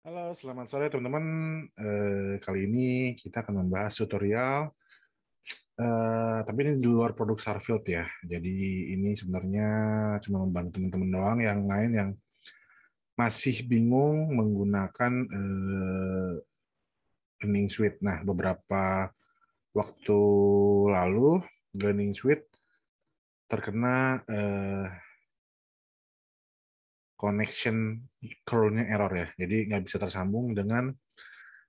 Halo, selamat sore teman-teman. Eh, kali ini kita akan membahas tutorial, eh, tapi ini di luar produk Sarfield ya. Jadi ini sebenarnya cuma membantu teman-teman doang yang lain yang masih bingung menggunakan eh, Learning Suite. Nah, beberapa waktu lalu Learning Suite terkena eh, connection crawl-nya error ya. Jadi nggak bisa tersambung dengan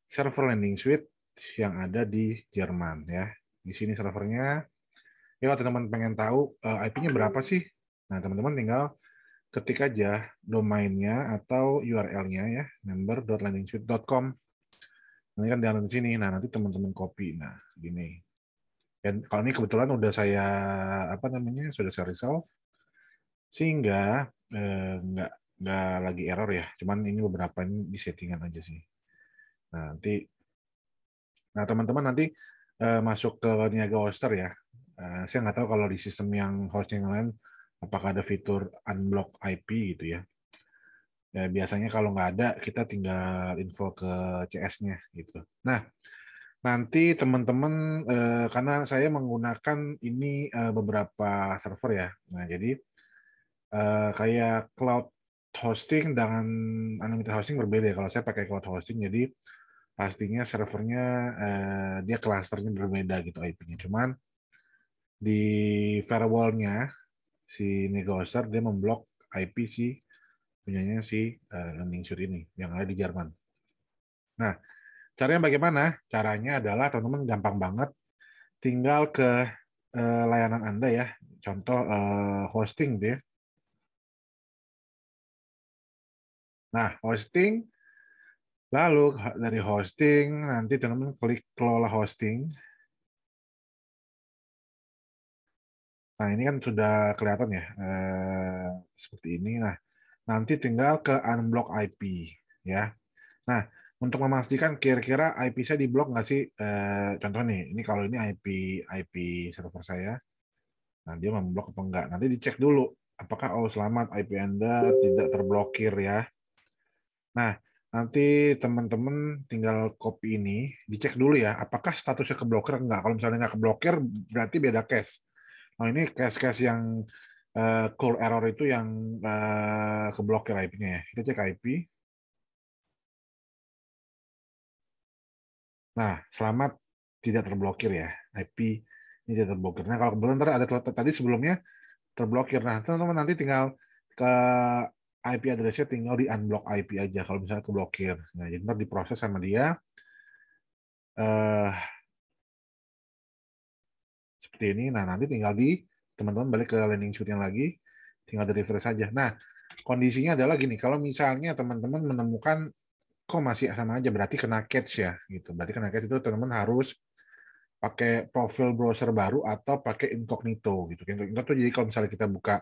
server landing suite yang ada di Jerman ya. Di sini servernya. Ya kalau teman-teman pengen tahu eh, IP-nya berapa sih? Nah teman-teman tinggal ketik aja domainnya atau URL-nya ya, member.landingsuite.com. ini kan jalan di sini. Nah nanti teman-teman copy. Nah gini. Dan kalau ini kebetulan udah saya apa namanya sudah saya resolve sehingga eh, nggak nggak lagi error ya. Cuman ini beberapa ini di settingan aja sih. Nah, nanti Nah, teman-teman nanti uh, masuk ke Niaga Hoster ya. Uh, saya nggak tahu kalau di sistem yang hosting lain apakah ada fitur unblock IP gitu ya. ya biasanya kalau nggak ada kita tinggal info ke CS-nya gitu. Nah, nanti teman-teman uh, karena saya menggunakan ini uh, beberapa server ya. Nah, jadi uh, kayak cloud hosting dengan unlimited hosting berbeda. Ya. Kalau saya pakai cloud hosting, jadi pastinya servernya eh, dia klasternya berbeda gitu IP-nya. Cuman di firewallnya si Negoser dia memblok IP si punyanya si uh, ini yang ada di Jerman. Nah, caranya bagaimana? Caranya adalah teman-teman gampang banget, tinggal ke uh, layanan Anda ya, contoh uh, hosting deh Nah, hosting lalu dari hosting nanti teman-teman klik kelola hosting. Nah, ini kan sudah kelihatan ya eh, seperti ini. Nah, nanti tinggal ke unblock IP ya. Nah, untuk memastikan kira-kira IP saya diblok nggak sih? Eh, contoh nih, ini kalau ini IP IP server saya, nah dia memblok apa enggak. Nanti dicek dulu apakah oh selamat IP Anda tidak terblokir ya. Nah, nanti teman-teman tinggal copy ini, dicek dulu ya, apakah statusnya keblokir enggak. Kalau misalnya nggak keblokir, berarti beda case. Nah, ini case-case yang uh, eh, call error itu yang uh, keblokir IP-nya ya. Kita cek IP. Nah, selamat tidak terblokir ya. IP ini tidak terblokir. Nah, kalau kebetulan tadi ada tadi sebelumnya terblokir. Nah, teman-teman nanti tinggal ke IP address-nya tinggal di unblock IP aja kalau misalnya keblokir. Nah, jadi nanti diproses sama dia. Uh, seperti ini. Nah, nanti tinggal di teman-teman balik ke landing shoot yang lagi, tinggal di refresh aja. Nah, kondisinya adalah gini, kalau misalnya teman-teman menemukan kok masih sama aja, berarti kena catch ya, gitu. Berarti kena catch itu teman-teman harus pakai profil browser baru atau pakai incognito gitu. Incognito jadi kalau misalnya kita buka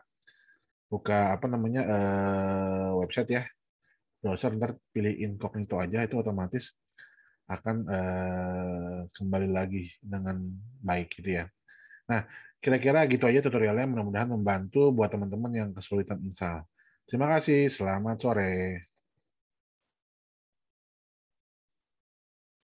buka apa namanya uh, website ya browser ntar pilih incognito aja itu otomatis akan uh, kembali lagi dengan baik gitu ya nah kira-kira gitu aja tutorialnya mudah-mudahan membantu buat teman-teman yang kesulitan install terima kasih selamat sore